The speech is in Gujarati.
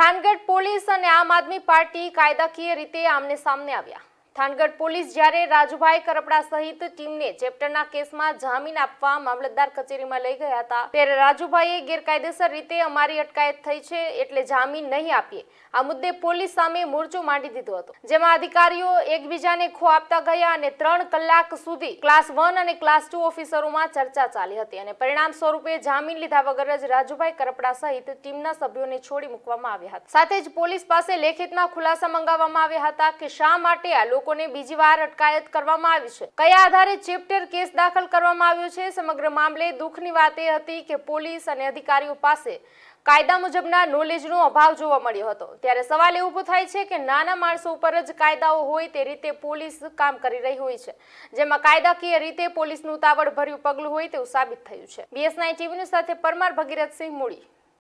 થાનગઢ પોલીસ અને આમ આદમી પાર્ટી કાયદાકીય રીતે આમને સામને આવ્યા થાનગઢ પોલીસ જ્યારે રાજુભાઈ કરપડા સહિત ટીમને ચેપ્ટરના કેસમાં જામીન આપવા મામલતદાર કચેરીમાં લઈ ગયા હતા ત્યારે રાજુભાઈએ ગેરકાયદેસર રીતે અમારી અટકાયત થઈ છે એટલે જામીન નહીં આપીએ આ મુદ્દે પોલીસ સામે મોરચો માંડી દીધો હતો જેમાં અધિકારીઓ એકબીજાને ખો આપતા ગયા અને ત્રણ કલાક સુધી ક્લાસ વન અને ક્લાસ ટુ ઓફિસરોમાં ચર્ચા ચાલી હતી અને પરિણામ સ્વરૂપે જામીન લીધા વગર જ રાજુભાઈ કરપડા સહિત ટીમના સભ્યોને છોડી મૂકવામાં આવ્યા હતા સાથે જ પોલીસ પાસે લેખિતમાં ખુલાસા મંગાવવામાં આવ્યા હતા કે શા માટે આ લોકોને બીજી વાર અટકાયત કરવામાં આવી છે કયા આધારે ચેપ્ટર કેસ દાખલ કરવામાં આવ્યો છે સમગ્ર મામલે દુઃખની વાત એ હતી કે પોલીસ અને અધિકારીઓ પાસે કાયદા મુજબના નોલેજનો અભાવ જોવા મળ્યો હતો ત્યારે સવાલ એ ઊભો થાય છે કે નાના માણસો ઉપર જ કાયદાઓ હોય તે રીતે પોલીસ કામ કરી રહી હોય છે જેમાં કાયદાકીય રીતે પોલીસનું ઉતાવળ ભર્યું પગલું હોય તેવું સાબિત થયું છે બીએસ નાઇન સાથે પરમાર ભગીરથસિંહ મૂળી